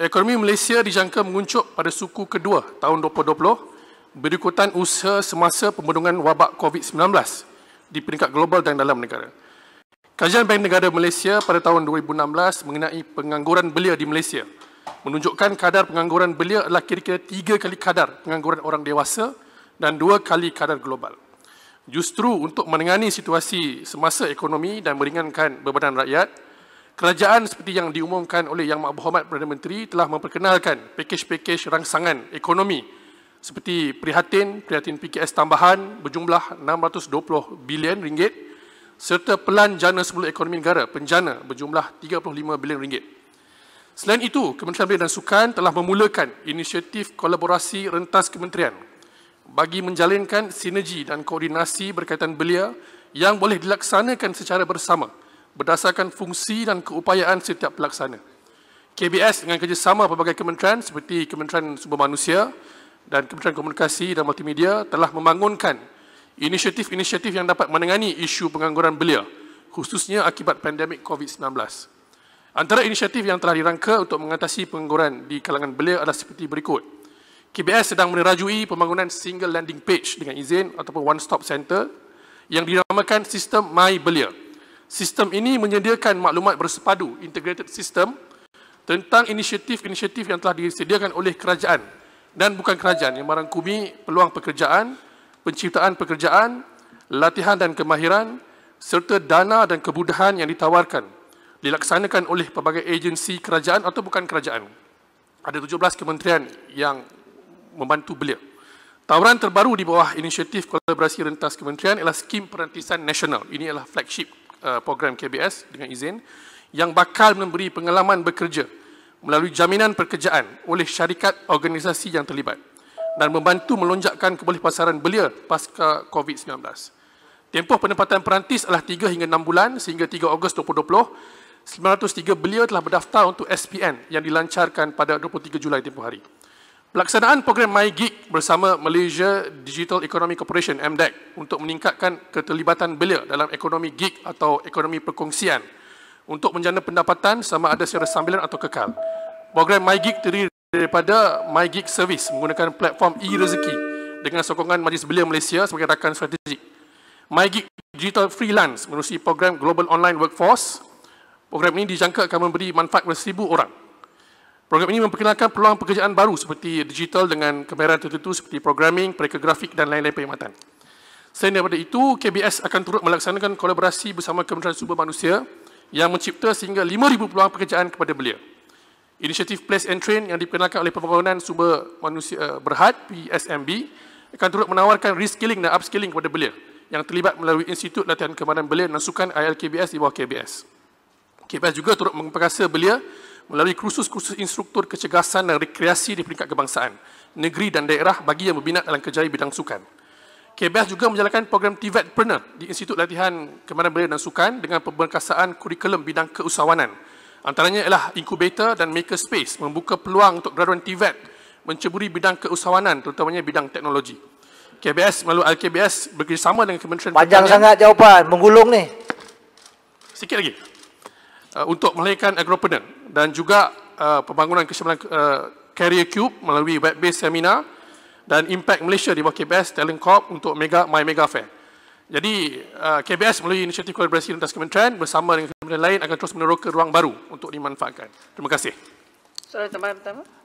Ekonomi Malaysia dijangka menguncup pada suku kedua tahun 2020 berikutan usaha semasa pembunuhan wabak COVID-19 di peringkat global dan dalam negara. Kajian Bank Negara Malaysia pada tahun 2016 mengenai pengangguran belia di Malaysia menunjukkan kadar pengangguran belia adalah kira-kira tiga kali kadar pengangguran orang dewasa dan dua kali kadar global. Justru untuk menangani situasi semasa ekonomi dan meringankan bebanan rakyat, Kerajaan seperti yang diumumkan oleh Yang Maha Berhormat Perdana Menteri telah memperkenalkan pakej-pakej rangsangan ekonomi seperti prihatin, prihatin PKS tambahan berjumlah 620 bilion ringgit serta pelan jana semula ekonomi negara penjana berjumlah 35 bilion ringgit. Selain itu, Kementerian Belia dan Sukan telah memulakan inisiatif kolaborasi rentas kementerian bagi menjalinkan sinergi dan koordinasi berkaitan belia yang boleh dilaksanakan secara bersama berdasarkan fungsi dan keupayaan setiap pelaksana. KBS dengan kerjasama pelbagai kementerian seperti Kementerian Sumber Manusia dan Kementerian Komunikasi dan Multimedia telah membangunkan inisiatif-inisiatif yang dapat menangani isu pengangguran belia khususnya akibat pandemik COVID-19. Antara inisiatif yang telah dirangka untuk mengatasi pengangguran di kalangan belia adalah seperti berikut. KBS sedang menerajui pembangunan single landing page dengan izin ataupun one-stop center yang dinamakan sistem My Belia. Sistem ini menyediakan maklumat bersepadu, integrated system, tentang inisiatif-inisiatif yang telah disediakan oleh kerajaan dan bukan kerajaan yang merangkumi peluang pekerjaan, penciptaan pekerjaan, latihan dan kemahiran, serta dana dan kebudahan yang ditawarkan dilaksanakan oleh pelbagai agensi kerajaan atau bukan kerajaan. Ada 17 kementerian yang membantu beliau. Tawaran terbaru di bawah inisiatif kolaborasi rentas kementerian ialah skim perantisan nasional. Ini adalah flagship Uh, program KBS dengan izin yang bakal memberi pengalaman bekerja melalui jaminan pekerjaan oleh syarikat organisasi yang terlibat dan membantu melonjakkan keboleh pasaran belia pasca COVID-19. Tempoh penempatan perantis adalah 3 hingga 6 bulan sehingga 3 Ogos 2020. 903 belia telah berdaftar untuk SPN yang dilancarkan pada 23 Julai tempoh hari. Pelaksanaan program MyGeek bersama Malaysia Digital Economy Corporation MDEC untuk meningkatkan keterlibatan belia dalam ekonomi gig atau ekonomi perkongsian untuk menjana pendapatan sama ada secara sambilan atau kekal. Program MyGeek terdiri daripada MyGeek Service menggunakan platform e-rezeki dengan sokongan Majlis Belia Malaysia sebagai rakan strategik. MyGeek Digital Freelance menerusi program Global Online Workforce. Program ini dijangka akan memberi manfaat kepada seribu orang. Program ini memperkenalkan peluang pekerjaan baru seperti digital dengan kemahiran tertentu seperti programming, mereka grafik dan lain-lain perkhidmatan. Selain daripada itu, KBS akan turut melaksanakan kolaborasi bersama Kementerian Sumber Manusia yang mencipta sehingga 5,000 peluang pekerjaan kepada belia. Inisiatif Place and Train yang diperkenalkan oleh Pembangunan Sumber Manusia eh, Berhad, PSMB, akan turut menawarkan reskilling dan upskilling kepada belia yang terlibat melalui Institut Latihan Kemahiran Belia dan Sukan ILKBS di bawah KBS. KBS juga turut memperkasa belia melalui kursus-kursus instruktur kecergasan dan rekreasi di peringkat kebangsaan, negeri dan daerah bagi yang berminat dalam kerjaya bidang sukan. KBS juga menjalankan program TVET Pernah di Institut Latihan Kemahiran Belia dan Sukan dengan pemberkasaan kurikulum bidang keusahawanan. Antaranya ialah inkubator dan Makerspace membuka peluang untuk graduan TVET menceburi bidang keusahawanan terutamanya bidang teknologi. KBS melalui KBS bekerjasama dengan Kementerian Panjang Pertanian. Panjang sangat jawapan, menggulung ni. Sikit lagi. Uh, untuk melayakan agropreneur dan juga uh, pembangunan kesempatan uh, Career Cube melalui web-based seminar dan Impact Malaysia di bawah KBS Talent Corp untuk Mega My Mega Fair. Jadi uh, KBS melalui inisiatif kolaborasi lintas kementerian bersama dengan kementerian lain akan terus meneroka ruang baru untuk dimanfaatkan. Terima kasih. Soalan tambahan pertama.